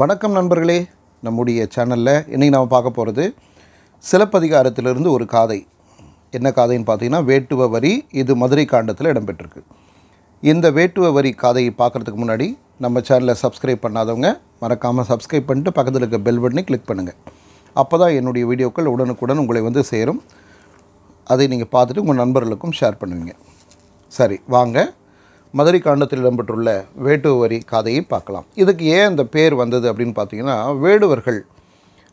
வணக்கம் நண்பர்களே நம்முடைய சேனலில் இன்றைக்கி நம்ம பார்க்க போகிறது சிலப்பதிகாரத்திலிருந்து ஒரு காதை என்ன காதைன்னு பார்த்தீங்கன்னா வேட்டுவ வரி இது மதுரை காண்டத்தில் இடம்பெற்றிருக்கு இந்த வேட்டுவ வரி காதையை பார்க்குறதுக்கு முன்னாடி நம்ம சேனலை சப்ஸ்கிரைப் பண்ணாதவங்க மறக்காமல் சப்ஸ்கிரைப் பண்ணிட்டு பக்கத்தில் இருக்க பெல் பட்டனை கிளிக் பண்ணுங்கள் அப்போ தான் என்னுடைய வீடியோக்கள் உடனுக்குடன் உங்களை வந்து சேரும் அதை நீங்கள் பார்த்துட்டு உங்கள் நண்பர்களுக்கும் ஷேர் பண்ணுவீங்க சரி வாங்க மதுரை காண்டத்தில் இடம்பெற்றுள்ள வேட்டுவரி கதையை பார்க்கலாம் இதுக்கு ஏன் அந்த பேர் வந்தது அப்படின்னு பார்த்தீங்கன்னா வேடுவர்கள்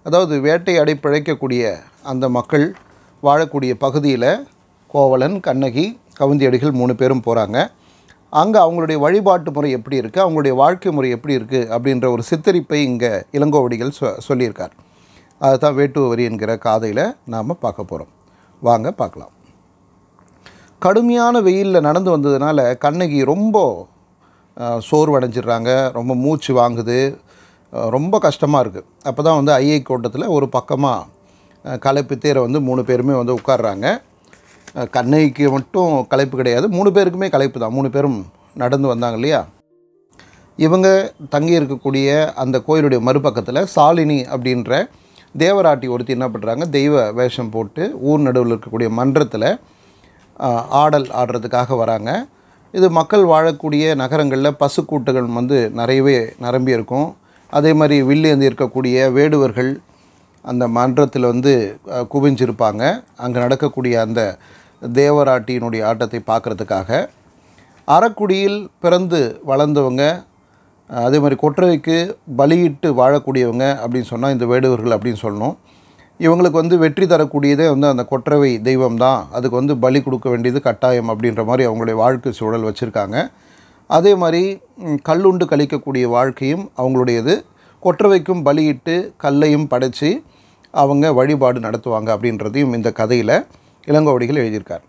அதாவது வேட்டையாடி பிழைக்கக்கூடிய அந்த மக்கள் வாழக்கூடிய பகுதியில் கோவலன் கண்ணகி கவுந்தியடிகள் மூணு பேரும் போகிறாங்க அங்கே அவங்களுடைய வழிபாட்டு முறை எப்படி இருக்குது அவங்களுடைய வாழ்க்கை முறை எப்படி இருக்குது அப்படின்ற ஒரு சித்தரிப்பை இங்கே இளங்கோவடிகள் சொ சொல்லியிருக்கார் அதுதான் வேட்டுவரி என்கிற காதையில் நாம் பார்க்க போகிறோம் வாங்க பார்க்கலாம் கடுமையான வெயிலில் நடந்து வந்ததுனால கண்ணகி ரொம்ப சோர்வடைஞ்சிடுறாங்க ரொம்ப மூச்சு வாங்குது ரொம்ப கஷ்டமாக இருக்குது அப்போ தான் வந்து ஐஐ கோட்டத்தில் ஒரு பக்கமாக கலைப்பு தேரை வந்து மூணு பேருமே வந்து உட்காடுறாங்க கண்ணகிக்கு மட்டும் கலைப்பு கிடையாது மூணு பேருக்குமே கலைப்பு தான் மூணு பேரும் நடந்து வந்தாங்க இல்லையா இவங்க தங்கி இருக்கக்கூடிய அந்த கோயிலுடைய மறுபக்கத்தில் சாலினி அப்படின்ற தேவராட்டி ஒருத்தி என்ன பண்ணுறாங்க தெய்வ வேஷம் போட்டு ஊர் நடுவில் இருக்கக்கூடிய மன்றத்தில் ஆடல் ஆடுறதுக்காக வராங்க இது மக்கள் வாழக்கூடிய நகரங்களில் பசுக்கூட்டுகள் வந்து நிறையவே நிரம்பி இருக்கும் அதே மாதிரி வில்லேந்து இருக்கக்கூடிய வேடுவர்கள் அந்த மன்றத்தில் வந்து குவிஞ்சிருப்பாங்க அங்கே நடக்கக்கூடிய அந்த தேவராட்டியினுடைய ஆட்டத்தை பார்க்குறதுக்காக அறக்குடியில் பிறந்து வளர்ந்தவங்க அதே மாதிரி கொற்றவைக்கு பலியிட்டு வாழக்கூடியவங்க அப்படின்னு சொன்னால் இந்த வேடுவர்கள் அப்படின்னு சொல்லணும் இவங்களுக்கு வந்து வெற்றி தரக்கூடியதே வந்து அந்த கொற்றவை தெய்வம் தான் அதுக்கு வந்து பலி கொடுக்க வேண்டியது கட்டாயம் அப்படின்ற மாதிரி அவங்களுடைய வாழ்க்கை சூழல் வச்சுருக்காங்க அதே மாதிரி கல்லுண்டு கழிக்கக்கூடிய வாழ்க்கையும் அவங்களுடையது கொற்றவைக்கும் பலியிட்டு கல்லையும் படைச்சி அவங்க வழிபாடு நடத்துவாங்க அப்படின்றதையும் இந்த கதையில் இளங்கோவடிகள் எழுதியிருக்கார்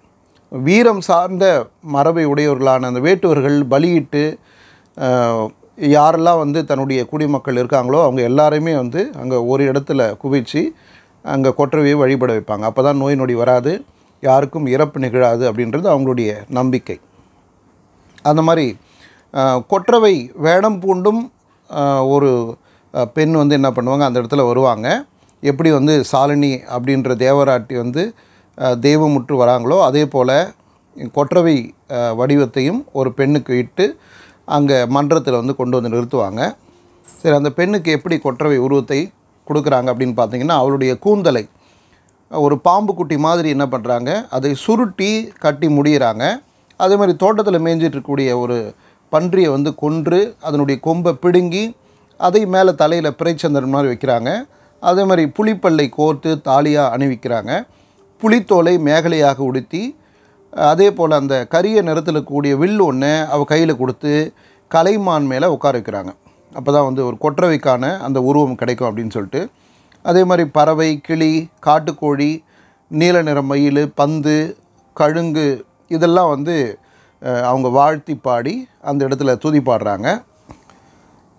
வீரம் சார்ந்த மரபை உடையவர்களான அந்த வேட்டுவர்கள் பலியிட்டு யாரெல்லாம் வந்து தன்னுடைய குடிமக்கள் இருக்காங்களோ அவங்க எல்லாருமே வந்து அங்கே ஒரு இடத்துல குவிச்சு அங்கே கொற்றவையை வழிபட வைப்பாங்க அப்போ தான் நோய் நொடி வராது யாருக்கும் இறப்பு நிகழாது அப்படின்றது அவங்களுடைய நம்பிக்கை அந்த மாதிரி கொற்றவை வேடம் பூண்டும் ஒரு பெண் வந்து என்ன பண்ணுவாங்க அந்த இடத்துல வருவாங்க எப்படி வந்து சாலினி அப்படின்ற தேவராட்டி வந்து தெய்வமுற்று வராங்களோ அதே போல் கொற்றவை வடிவத்தையும் ஒரு பெண்ணுக்கு இட்டு அங்கே மன்றத்தில் வந்து கொண்டு வந்து நிறுத்துவாங்க சரி அந்த பெண்ணுக்கு எப்படி கொற்றவை உருவத்தை கொடுக்குறாங்க அப்படின்னு பார்த்தீங்கன்னா அவளுடைய கூந்தலை ஒரு பாம்பு குட்டி மாதிரி என்ன பண்ணுறாங்க அதை சுருட்டி கட்டி முடிகிறாங்க அதே மாதிரி தோட்டத்தில் மேய்ஞ்சிட்டு இருக்கக்கூடிய ஒரு பன்றியை வந்து கொன்று அதனுடைய கொம்பை பிடுங்கி அதை மேலே தலையில் பிரைச்சந்திரன் மாதிரி வைக்கிறாங்க அதே மாதிரி புளிப்பல்லை கோர்த்து தாலியாக அணிவிக்கிறாங்க புளித்தோலை மேகலையாக உடுத்தி அதே போல் அந்த கரிய நிறத்தில் கூடிய வில் ஒன்று அவள் கையில் கொடுத்து கலைமான் மேலே உட்கார வைக்கிறாங்க அப்போ தான் வந்து ஒரு கொற்றவைக்கான அந்த உருவம் கிடைக்கும் அப்படின்னு சொல்லிட்டு அதே மாதிரி பறவை கிளி காட்டுக்கோழி நீல நிற மயில் பந்து கழுங்கு இதெல்லாம் வந்து அவங்க வாழ்த்தி பாடி அந்த இடத்துல தூதி பாடுறாங்க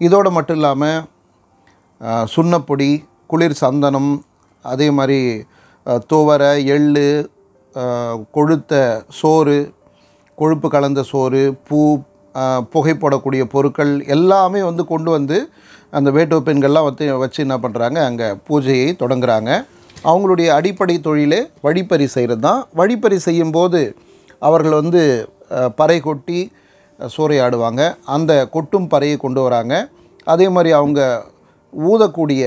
இதோடு மட்டும் இல்லாமல் சுண்ணப்பொடி குளிர் சந்தனம் அதே மாதிரி துவரை எள் கொழுத்த சோறு கொழுப்பு கலந்த சோறு பூ புகைப்படக்கூடிய பொருட்கள் எல்லாமே வந்து கொண்டு வந்து அந்த வேட்டோ பெண்கள்லாம் வந்து வச்சு என்ன பண்ணுறாங்க அங்கே பூஜையை தொடங்குகிறாங்க அவங்களுடைய அடிப்படை தொழிலே வழிப்பறி செய்கிறது தான் வழிப்பறி செய்யும்போது அவர்கள் வந்து பறை கொட்டி சூறையாடுவாங்க அந்த கொட்டும் பறையை கொண்டு வராங்க அதே மாதிரி அவங்க ஊதக்கூடிய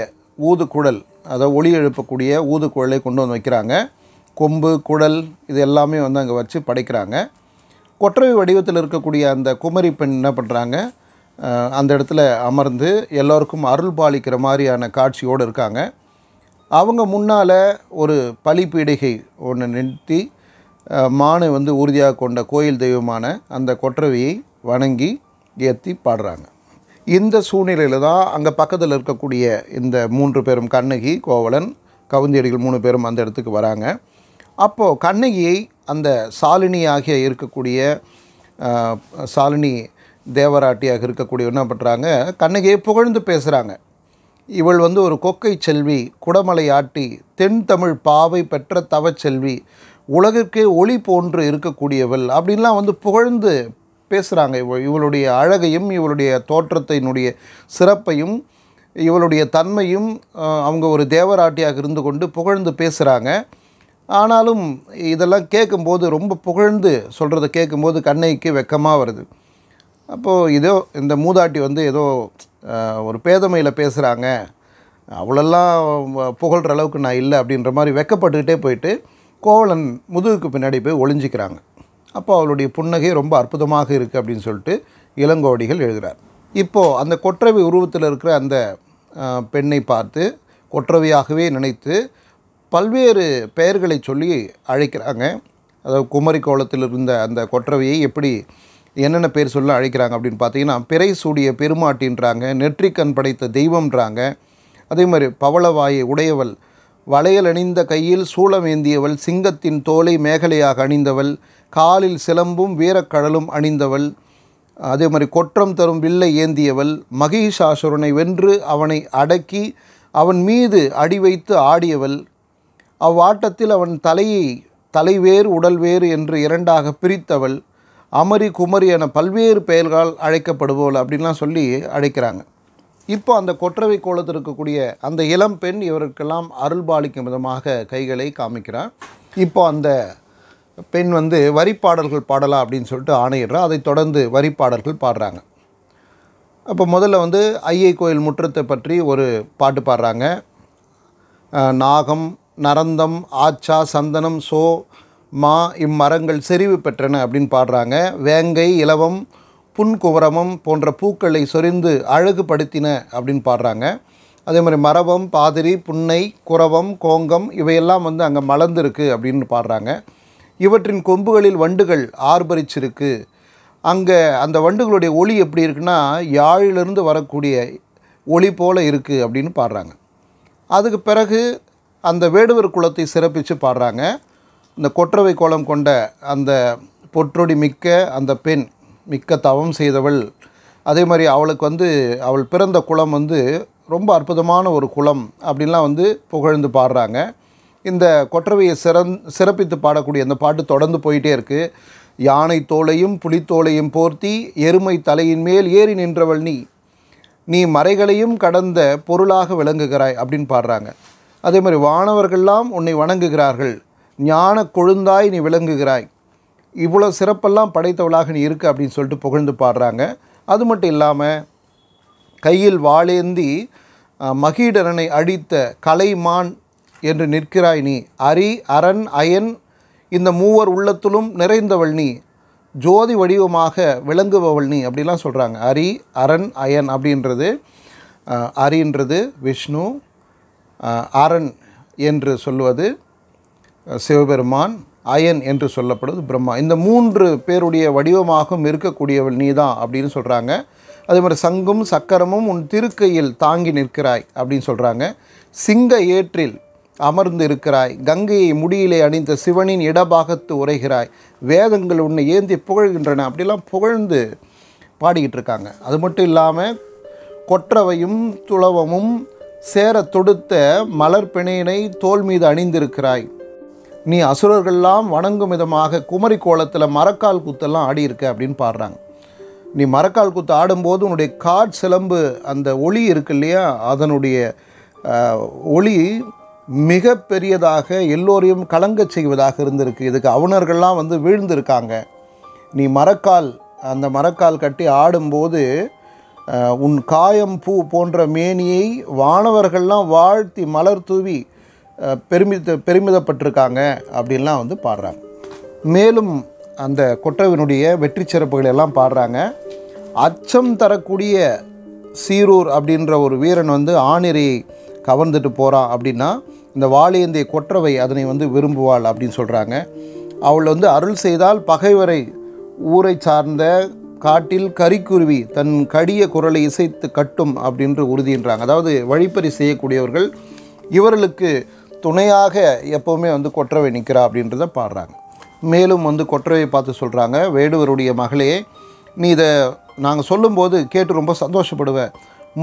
ஊதுக்குடல் அதை ஒளி எழுப்பக்கூடிய ஊதுக்குழலை கொண்டு வந்து வைக்கிறாங்க கொம்பு குழல் இது எல்லாமே வந்து அங்கே வச்சு படைக்கிறாங்க கொற்றவை வடிவத்தில் இருக்கக்கூடிய அந்த குமரி பெண் என்ன பண்ணுறாங்க அந்த இடத்துல அமர்ந்து எல்லோருக்கும் அருள் பாலிக்கிற மாதிரியான காட்சியோடு இருக்காங்க அவங்க முன்னால் ஒரு பலி பீடிகை ஒன்று நிறுத்தி மானை வந்து உறுதியாக கொண்ட கோயில் தெய்வமான அந்த கொற்றவையை வணங்கி ஏற்றி பாடுறாங்க இந்த சூழ்நிலையில் தான் அங்கே பக்கத்தில் இருக்கக்கூடிய இந்த மூன்று பேரும் கண்ணகி கோவலன் கவுந்தியடிகள் மூணு பேரும் அந்த இடத்துக்கு வராங்க அப்போது கண்ணகியை அந்த சாலினியாகிய இருக்கக்கூடிய சாலினி தேவராட்டியாக இருக்கக்கூடிய என்ன பண்ணுறாங்க கண்ணகியை புகழ்ந்து பேசுகிறாங்க இவள் வந்து ஒரு கொக்கை செல்வி குடமலை ஆட்டி தென் தமிழ் பாவை பெற்ற தவச்செல்வி உலகிற்கே ஒளி போன்று இருக்கக்கூடியவள் அப்படின்லாம் வந்து புகழ்ந்து பேசுகிறாங்க இவள் இவளுடைய அழகையும் இவளுடைய தோற்றத்தினுடைய சிறப்பையும் இவளுடைய தன்மையும் அவங்க ஒரு தேவராட்டியாக இருந்து கொண்டு புகழ்ந்து பேசுகிறாங்க ஆனாலும் இதெல்லாம் கேட்கும்போது ரொம்ப புகழ்ந்து சொல்கிறத கேட்கும்போது கண்ணைக்கு வெக்கமாக வருது அப்போது இதோ இந்த மூதாட்டி வந்து ஏதோ ஒரு பேதமையில் பேசுகிறாங்க அவ்வளோல்லாம் புகழ்கிற அளவுக்கு நான் இல்லை அப்படின்ற மாதிரி வெக்கப்பட்டுக்கிட்டே போயிட்டு கோவலன் முதுகுக்கு பின்னாடி போய் ஒளிஞ்சிக்கிறாங்க அப்போ அவளுடைய புன்னகை ரொம்ப அற்புதமாக இருக்குது அப்படின்னு சொல்லிட்டு இளங்கோவடிகள் எழுதுகிறார் இப்போது அந்த கொற்றவை உருவத்தில் இருக்கிற அந்த பெண்ணை பார்த்து கொற்றவையாகவே நினைத்து பல்வேறு பெயர்களை சொல்லி அழைக்கிறாங்க அதாவது குமரி கோலத்தில் இருந்த அந்த கொற்றவையை எப்படி என்னென்ன பேர் சொல்ல அழைக்கிறாங்க அப்படின்னு பார்த்தீங்கன்னா பிறை சூடிய பெருமாட்டின்றாங்க நெற்றிக்கண் படைத்த தெய்வம்ன்றாங்க அதே மாதிரி பவளவாயை உடையவள் வளையல் அணிந்த கையில் சூளம் ஏந்தியவள் சிங்கத்தின் தோலை மேகலையாக அணிந்தவள் காலில் சிலம்பும் வீரக்கடலும் அணிந்தவள் அதே மாதிரி கொற்றம் தரும் வில்லை ஏந்தியவள் மகிஷாசுரனை வென்று அவனை அடக்கி அவன் மீது அடி வைத்து ஆடியவள் அவ்வாட்டத்தில் அவன் தலையை தலைவேர் உடல்வேர் என்று இரண்டாக பிரித்தவள் அமரி குமரி என பல்வேறு பெயர்களால் அழைக்கப்படுவோள் அப்படின்லாம் சொல்லி அழைக்கிறாங்க இப்போ அந்த கொற்றவை கோலத்தில் இருக்கக்கூடிய அந்த இளம் பெண் இவருக்கெல்லாம் அருள்பாலிக்கும் விதமாக கைகளை காமிக்கிறார் இப்போ அந்த பெண் வந்து வரிப்பாடல்கள் பாடலாம் அப்படின்னு சொல்லிட்டு ஆணையிடுறா அதை தொடர்ந்து வரிப்பாடல்கள் பாடுறாங்க அப்போ முதல்ல வந்து ஐயை கோயில் முற்றத்தை பற்றி ஒரு பாட்டு பாடுறாங்க நாகம் நரந்தம் ஆச்சா சந்தனம் சோ மா இம்மரங்கள் செறிவு பெற்றன அப்படின்னு பாடுறாங்க வேங்கை இலவம் புன்குவரமம் போன்ற பூக்களை சொரிந்து அழகுபடுத்தின அப்படின்னு பாடுறாங்க அதே மாதிரி மரபம் பாதிரி புன்னை குரவம் கோங்கம் இவையெல்லாம் வந்து அங்கே மலர்ந்துருக்கு அப்படின்னு பாடுறாங்க இவற்றின் கொம்புகளில் வண்டுகள் ஆர்ப்பரிச்சிருக்கு அங்கே அந்த வண்டுகளுடைய ஒளி எப்படி இருக்குன்னா யாழிலிருந்து வரக்கூடிய ஒளி போல் இருக்குது அப்படின்னு பாடுறாங்க அதுக்கு பிறகு அந்த வேடுவர் குலத்தை சிறப்பித்து பாடுறாங்க இந்த கொற்றவை கோலம் கொண்ட அந்த பொற்றொடி மிக்க அந்த பெண் மிக்க தவம் செய்தவள் அதே மாதிரி அவளுக்கு வந்து அவள் பிறந்த குளம் வந்து ரொம்ப அற்புதமான ஒரு குளம் அப்படின்லாம் வந்து புகழ்ந்து பாடுறாங்க இந்த கொற்றவையை சிறந் சிறப்பித்து பாடக்கூடிய அந்த பாட்டு தொடர்ந்து போயிட்டே இருக்குது யானை தோலையும் புலித்தோலையும் போர்த்தி எருமை தலையின் மேல் ஏறி நின்றவள் நீ நீ மறைகளையும் கடந்த பொருளாக விளங்குகிறாய் அப்படின்னு பாடுறாங்க அதே மாதிரி வானவர்கள்லாம் உன்னை வணங்குகிறார்கள் ஞான கொழுந்தாய் நீ விளங்குகிறாய் இவ்வளோ சிறப்பெல்லாம் படைத்தவளாக நீ இருக்கு அப்படின்னு சொல்லிட்டு புகழ்ந்து பாடுறாங்க அது மட்டும் இல்லாமல் கையில் வாளேந்தி மகிடரனை அடித்த கலைமான் என்று நிற்கிறாய் நீ அரி அரண் அயன் இந்த மூவர் உள்ளத்திலும் நிறைந்தவள் நீ ஜோதி வடிவமாக விளங்குபவள் நீ அப்படிலாம் சொல்கிறாங்க அரி அரண் அயன் அப்படின்றது அரின்றது விஷ்ணு அரண் என்று சொல்வது சிவபெருமான் அயன் என்று சொல்லப்படுவது பிரம்மா இந்த மூன்று பேருடைய வடிவமாகவும் இருக்கக்கூடியவள் நீ தான் அப்படின்னு சொல்கிறாங்க அதே மாதிரி சங்கும் சக்கரமும் உன் திருக்கையில் தாங்கி நிற்கிறாய் அப்படின்னு சொல்கிறாங்க சிங்க ஏற்றில் அமர்ந்து இருக்கிறாய் கங்கையை முடியிலே அணிந்த சிவனின் இடபாகத்து உரைகிறாய் வேதங்கள் உன்னை ஏந்தி புகழ்கின்றன அப்படிலாம் புகழ்ந்து பாடிக்கிட்டு இருக்காங்க அது மட்டும் இல்லாமல் கொற்றவையும் துளவமும் சேர தொடுத்த மலர் பிணையினை தோல் மீது அணிந்திருக்கிறாய் நீ அசுரர்கள்லாம் வணங்கும் விதமாக குமரி கோலத்தில் மரக்கால் குத்தெல்லாம் ஆடியிருக்க அப்படின்னு பாடுறாங்க நீ மரக்கால் குத்து ஆடும்போது உன்னுடைய காட் சிலம்பு அந்த ஒளி இருக்கு இல்லையா அதனுடைய ஒளி மிக பெரியதாக எல்லோரையும் கலங்க செய்வதாக இருந்திருக்கு இதுக்கு அவுணர்கள்லாம் வந்து வீழ்ந்திருக்காங்க நீ மரக்கால் அந்த மரக்கால் கட்டி ஆடும்போது உன் காயம் பூ போன்ற மேனியை வானவர்கள்லாம் வாழ்த்தி மலர் தூவி பெருமித பெருமிதப்பட்டிருக்காங்க அப்படின்லாம் வந்து பாடுறாங்க மேலும் அந்த கொட்டவினுடைய வெற்றி சிறப்புகள் எல்லாம் பாடுறாங்க அச்சம் தரக்கூடிய சீரூர் அப்படின்ற ஒரு வீரன் வந்து ஆணிரியை கவர்ந்துட்டு போகிறான் அப்படின்னா இந்த வாலியந்தை கொற்றவை அதனை வந்து விரும்புவாள் அப்படின்னு சொல்கிறாங்க அவள் வந்து அருள் செய்தால் பகைவரை ஊரை சார்ந்த காட்டில் கரிக்குருவி தன் கடிய குரலை இசைத்து கட்டும் அப்படின்று உறுதின்றாங்க அதாவது வழிப்பறி செய்யக்கூடியவர்கள் இவர்களுக்கு துணையாக எப்போவுமே வந்து கொற்றவை நிற்கிறா அப்படின்றத பாடுறாங்க மேலும் வந்து கொற்றவை பார்த்து சொல்கிறாங்க வேடுவருடைய மகளே நீ இதை நாங்கள் சொல்லும்போது கேட்டு ரொம்ப சந்தோஷப்படுவேன்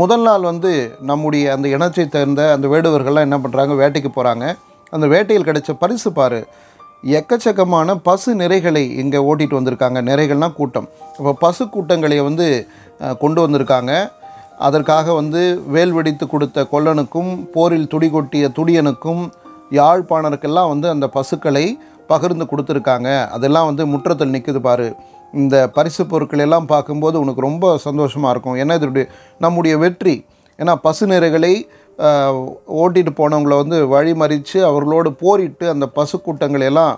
முதல் நாள் வந்து நம்முடைய அந்த இனத்தை தகுந்த அந்த வேடுவர்கள்லாம் என்ன பண்ணுறாங்க வேட்டைக்கு போகிறாங்க அந்த வேட்டையில் கிடைச்ச பரிசு பாரு எக்கச்சக்கமான பசு நிறைகளை இங்கே ஓட்டிகிட்டு வந்திருக்காங்க நிறைகள்னால் கூட்டம் இப்போ பசு கூட்டங்களை வந்து கொண்டு வந்திருக்காங்க அதற்காக வந்து வேல் வெடித்து கொடுத்த கொல்லனுக்கும் போரில் துடி கொட்டிய துடியனுக்கும் யாழ்ப்பாணருக்கெல்லாம் வந்து அந்த பசுக்களை பகிர்ந்து கொடுத்துருக்காங்க அதெல்லாம் வந்து முற்றத்தில் நிற்குது பாரு இந்த பரிசு பொருட்கள் எல்லாம் பார்க்கும்போது உனக்கு ரொம்ப சந்தோஷமாக இருக்கும் ஏன்னா இதனுடைய நம்முடைய வெற்றி ஏன்னா பசு நிறைகளை ஓட்டிகிட்டு போனவங்களை வந்து வழிமறித்து அவர்களோடு போரிட்டு அந்த பசுக்கூட்டங்கள் எல்லாம்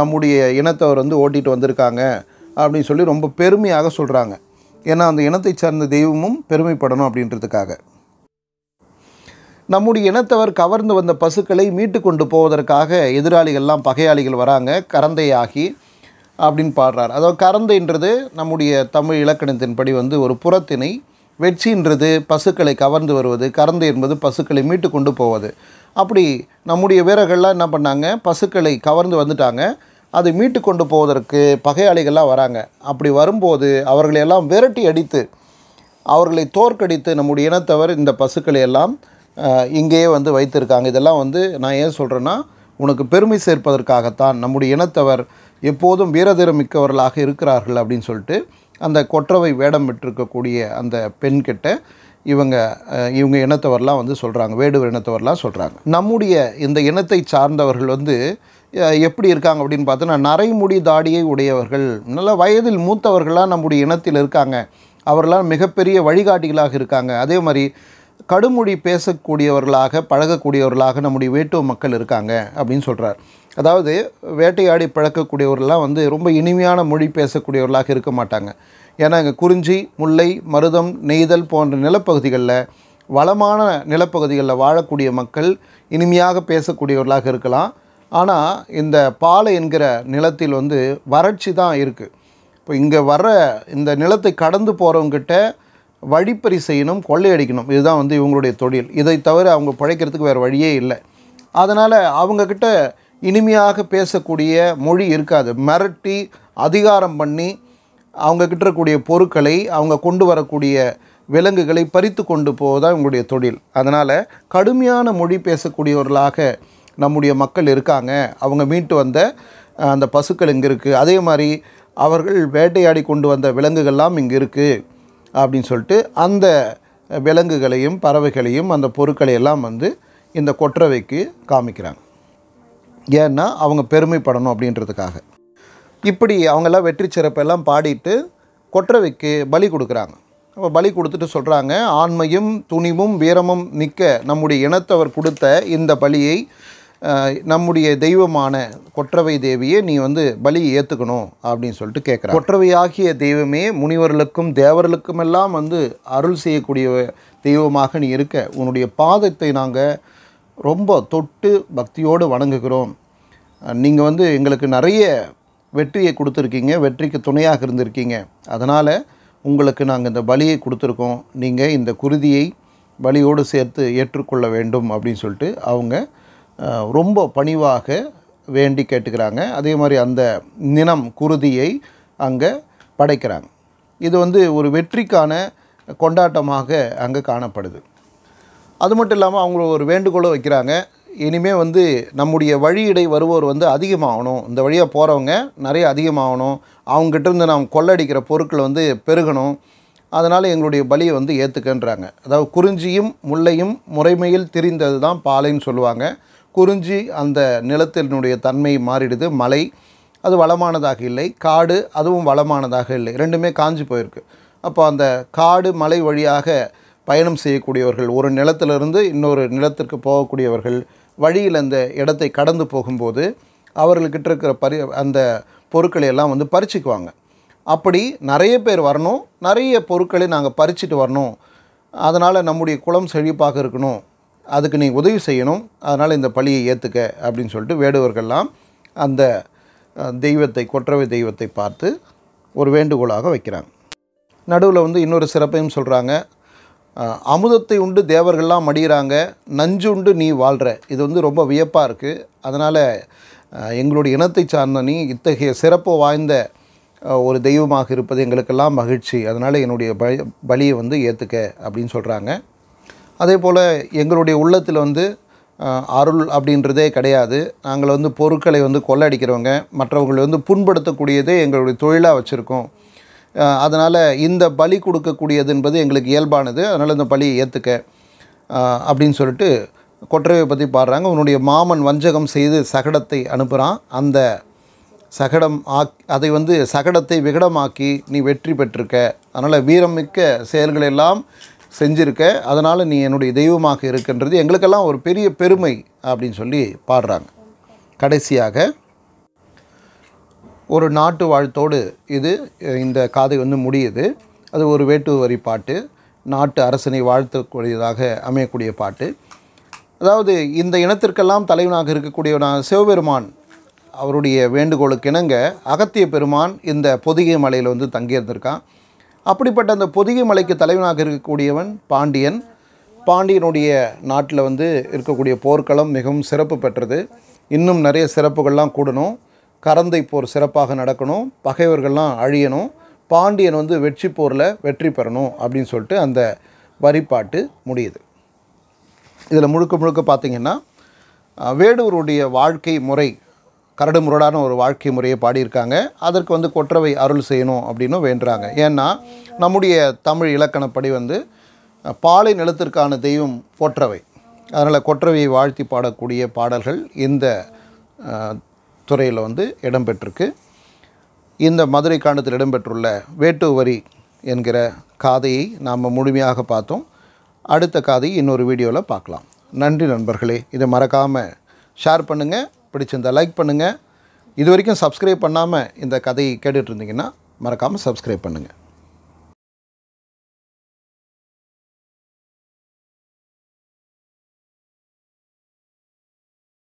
நம்முடைய இனத்தவர் வந்து ஓட்டிகிட்டு வந்திருக்காங்க அப்படின்னு சொல்லி ரொம்ப பெருமையாக சொல்கிறாங்க ஏன்னா அந்த இனத்தை சார்ந்த தெய்வமும் பெருமைப்படணும் அப்படின்றதுக்காக நம்முடைய இனத்தவர் கவர்ந்து வந்த பசுக்களை மீட்டு கொண்டு போவதற்காக எதிராளிகள்லாம் பகையாளிகள் வராங்க கரந்தையாகி அப்படின்னு பாடுறார் அதாவது கரந்தைன்றது நம்முடைய தமிழ் இலக்கணத்தின்படி வந்து ஒரு புறத்தினை வெற்றின்றது பசுக்களை கவர்ந்து வருவது கறந்து என்பது பசுக்களை மீட்டு கொண்டு போவது அப்படி நம்முடைய வீரர்கள்லாம் என்ன பண்ணாங்க பசுக்களை கவர்ந்து வந்துட்டாங்க அதை மீட்டு கொண்டு போவதற்கு பகையாளிகள்லாம் வராங்க அப்படி வரும்போது அவர்களையெல்லாம் விரட்டி அடித்து அவர்களை தோற்கடித்து நம்முடைய இனத்தவர் இந்த பசுக்களை எல்லாம் இங்கேயே வந்து வைத்திருக்காங்க இதெல்லாம் வந்து நான் ஏன் சொல்கிறேன்னா உனக்கு பெருமை சேர்ப்பதற்காகத்தான் நம்முடைய இனத்தவர் எப்போதும் வீரதீரம் மிக்கவர்களாக இருக்கிறார்கள் அப்படின்னு சொல்லிட்டு அந்த கொற்றவை வேடம் பெற்றிருக்கக்கூடிய அந்த பெண்கிட்ட இவங்க இவங்க இனத்தவரெலாம் வந்து சொல்கிறாங்க வேடுவர் இனத்தவரெலாம் சொல்கிறாங்க நம்முடைய இந்த இனத்தை சார்ந்தவர்கள் வந்து எப்படி இருக்காங்க அப்படின்னு பார்த்தோன்னா நரைமுடி தாடியை உடையவர்கள் நல்ல வயதில் மூத்தவர்களாக நம்முடைய இனத்தில் இருக்காங்க அவர்களாம் மிகப்பெரிய வழிகாட்டிகளாக இருக்காங்க அதே மாதிரி கடுமொழி பேசக்கூடியவர்களாக பழகக்கூடியவர்களாக நம்முடைய வேட்டுவ மக்கள் இருக்காங்க அப்படின்னு சொல்கிறார் அதாவது வேட்டையாடி பழக்கக்கூடியவர்கள்லாம் வந்து ரொம்ப இனிமையான மொழி பேசக்கூடியவர்களாக இருக்க மாட்டாங்க ஏன்னா இங்கே குறிஞ்சி முல்லை மருதம் நெய்தல் போன்ற நிலப்பகுதிகளில் வளமான நிலப்பகுதிகளில் வாழக்கூடிய மக்கள் இனிமையாக பேசக்கூடியவர்களாக இருக்கலாம் ஆனால் இந்த பாலை என்கிற நிலத்தில் வந்து வறட்சி தான் இருக்குது இப்போ இங்கே வர இந்த நிலத்தை கடந்து போகிறவங்ககிட்ட வழிப்பறி செய்யணும் கொள்ளையடிக்கணும் இதுதான் வந்து இவங்களுடைய தொழில் இதை தவிர அவங்க பிழைக்கிறதுக்கு வேறு வழியே இல்லை அதனால் அவங்கக்கிட்ட இனிமையாக பேசக்கூடிய மொழி இருக்காது மிரட்டி அதிகாரம் பண்ணி அவங்கக்கிட்ட இருக்கக்கூடிய பொருட்களை அவங்க கொண்டு வரக்கூடிய விலங்குகளை பறித்து கொண்டு போவதாக இவங்களுடைய தொழில் அதனால் கடுமையான மொழி பேசக்கூடியவர்களாக நம்முடைய மக்கள் இருக்காங்க அவங்க மீட்டு வந்த அந்த பசுக்கள் இங்கே இருக்குது அதே மாதிரி அவர்கள் வேட்டையாடி கொண்டு வந்த விலங்குகள்லாம் இங்கே இருக்குது அப்படின்னு சொல்லிட்டு அந்த விலங்குகளையும் பறவைகளையும் அந்த பொருட்களையெல்லாம் வந்து இந்த கொற்றவைக்கு காமிக்கிறாங்க ஏன்னா அவங்க பெருமைப்படணும் அப்படின்றதுக்காக இப்படி அவங்கெல்லாம் வெற்றி சிறப்பெல்லாம் பாடிட்டு கொற்றவைக்கு பலி கொடுக்குறாங்க அப்போ பலி கொடுத்துட்டு சொல்கிறாங்க ஆண்மையும் துணிவும் வீரமும் நிற்க நம்முடைய இனத்தவர் கொடுத்த இந்த பலியை நம்முடைய தெய்வமான கொற்றவை தேவியே நீ வந்து பலி ஏற்றுக்கணும் அப்படின்னு சொல்லிட்டு கேட்குறேன் கொற்றவையாகிய தெய்வமே முனிவர்களுக்கும் தேவர்களுக்கும் எல்லாம் வந்து அருள் செய்யக்கூடிய தெய்வமாக நீ இருக்க உன்னுடைய பாதத்தை நாங்கள் ரொம்ப தொட்டு பக்தியோடு வணங்குகிறோம் நீங்கள் வந்து எங்களுக்கு நிறைய வெற்றியை கொடுத்துருக்கீங்க வெற்றிக்கு துணையாக இருந்திருக்கீங்க அதனால் உங்களுக்கு நாங்கள் இந்த பலியை கொடுத்துருக்கோம் நீங்கள் இந்த குருதியை பலியோடு சேர்த்து ஏற்றுக்கொள்ள வேண்டும் அப்படின்னு சொல்லிட்டு அவங்க ரொம்ப பணிவாக வேண்டி கேட்டுக்கிறாங்க அதே மாதிரி அந்த நினம் குருதியை அங்கே படைக்கிறாங்க இது வந்து ஒரு வெற்றிக்கான கொண்டாட்டமாக அங்கே காணப்படுது அது மட்டும் இல்லாமல் அவங்க ஒரு வேண்டுகோளை வைக்கிறாங்க இனிமேல் வந்து நம்முடைய வழியிடை வருவோர் வந்து அதிகமாகணும் இந்த வழியாக போகிறவங்க நிறைய அதிகமாகணும் அவங்ககிட்டருந்து நாம் கொள்ளடிக்கிற பொருட்கள் வந்து பெருகணும் அதனால் எங்களுடைய பலியை வந்து ஏற்றுக்கன்றாங்க அதாவது குறிஞ்சியும் முல்லையும் முறைமையில் திரிந்தது தான் பாலைன்னு சொல்லுவாங்க குறிஞ்சி அந்த நிலத்தினுடைய தன்மை மாறிடுது மலை அது வளமானதாக இல்லை காடு அதுவும் வளமானதாக இல்லை ரெண்டுமே காஞ்சி போயிருக்கு அப்போ அந்த காடு மலை வழியாக பயணம் செய்யக்கூடியவர்கள் ஒரு நிலத்திலிருந்து இன்னொரு நிலத்திற்கு போகக்கூடியவர்கள் வழியில் அந்த இடத்தை கடந்து போகும்போது அவர்கள்கிட்ட இருக்கிற பரி அந்த பொருட்களை எல்லாம் வந்து பறிச்சுக்குவாங்க அப்படி நிறைய பேர் வரணும் நிறைய பொருட்களை நாங்கள் பறிச்சுட்டு வரணும் அதனால் நம்முடைய குளம் செழிப்பாக இருக்கணும் அதுக்கு நீ உதவி செய்யணும் அதனால் இந்த பழியை ஏற்றுக்க அப்படின்னு சொல்லிட்டு வேடுவர்கள்லாம் அந்த தெய்வத்தை கொற்றவை தெய்வத்தை பார்த்து ஒரு வேண்டுகோளாக வைக்கிறாங்க நடுவில் வந்து இன்னொரு சிறப்பையும் சொல்கிறாங்க அமுதத்தை உண்டு தேவர்கள்லாம் மடிகிறாங்க நஞ்சு உண்டு நீ வாழ்கிற இது வந்து ரொம்ப வியப்பாக இருக்குது அதனால் எங்களுடைய இனத்தை சார்ந்த நீ இத்தகைய சிறப்பு வாய்ந்த ஒரு தெய்வமாக இருப்பது எங்களுக்கெல்லாம் மகிழ்ச்சி அதனால் என்னுடைய பலியை வந்து ஏற்றுக்க அப்படின்னு சொல்கிறாங்க அதே போல் எங்களுடைய உள்ளத்தில் வந்து அருள் அப்படின்றதே கிடையாது நாங்கள் வந்து பொருட்களை வந்து கொள்ளடிக்கிறவங்க மற்றவங்களை வந்து புண்படுத்தக்கூடியதே எங்களுடைய தொழிலாக வச்சுருக்கோம் அதனால் இந்த பலி கொடுக்கக்கூடியது என்பது எங்களுக்கு இயல்பானது அதனால் இந்த பலியை ஏற்றுக்க அப்படின்னு சொல்லிட்டு கொற்றவை பற்றி பாடுறாங்க உன்னுடைய மாமன் வஞ்சகம் செய்து சகடத்தை அனுப்புகிறான் அந்த சகடம் ஆக் அதை வந்து சகடத்தை விகடமாக்கி நீ வெற்றி பெற்றிருக்க அதனால் வீரம் மிக்க செயல்களெல்லாம் செஞ்சுருக்க அதனால் நீ என்னுடைய தெய்வமாக இருக்கின்றது எங்களுக்கெல்லாம் ஒரு பெரிய பெருமை அப்படின்னு சொல்லி பாடுறாங்க கடைசியாக ஒரு நாட்டு வாழ்த்தோடு இது இந்த காதை வந்து முடியுது அது ஒரு வேட்டு வரி பாட்டு நாட்டு அரசனை வாழ்த்தக்கூடியதாக அமையக்கூடிய பாட்டு அதாவது இந்த இனத்திற்கெல்லாம் தலைவனாக இருக்கக்கூடியவனாக சிவபெருமான் அவருடைய வேண்டுகோளுக்கு இணங்க அகத்திய பெருமான் இந்த பொதிகை மலையில் வந்து தங்கியிருந்திருக்கான் அப்படிப்பட்ட அந்த பொதிகை மலைக்கு தலைவனாக இருக்கக்கூடியவன் பாண்டியன் பாண்டியனுடைய நாட்டில் வந்து இருக்கக்கூடிய போர்க்களம் மிகவும் சிறப்பு பெற்றது இன்னும் நிறைய சிறப்புகள்லாம் கூடணும் கரந்தை போர் சிறப்பாக நடக்கணும் பகைவர்கள்லாம் அழியணும் பாண்டியன் வந்து வெற்றி போரில் வெற்றி பெறணும் அப்படின்னு சொல்லிட்டு அந்த வரிப்பாட்டு முடியுது இதில் முழுக்க முழுக்க பார்த்திங்கன்னா வேடுவருடைய வாழ்க்கை முறை கரடு முரடான ஒரு வாழ்க்கை முறையை பாடியிருக்காங்க அதற்கு வந்து கொற்றவை அருள் செய்யணும் அப்படின்னு வேண்டுறாங்க ஏன்னா நம்முடைய தமிழ் இலக்கணப்படி வந்து பாலை நிலத்திற்கான தெய்வம் கொற்றவை அதனால் கொற்றவையை வாழ்த்தி பாடக்கூடிய பாடல்கள் இந்த துறையில் வந்து இடம்பெற்றிருக்கு இந்த மதுரை காண்டத்தில் இடம்பெற்றுள்ள வேட்டு வரி என்கிற காதையை நாம் முழுமையாக பார்த்தோம் அடுத்த காதையை இன்னொரு வீடியோவில் பார்க்கலாம் நன்றி நண்பர்களே இதை மறக்காமல் ஷேர் பண்ணுங்கள் பிடிச்சிருந்தால் லைக் பண்ணுங்கள் இது வரைக்கும் சப்ஸ்கிரைப் பண்ணாமல் இந்த கதையை கேட்டுட்ருந்தீங்கன்னா மறக்காமல் சப்ஸ்கிரைப் பண்ணுங்கள்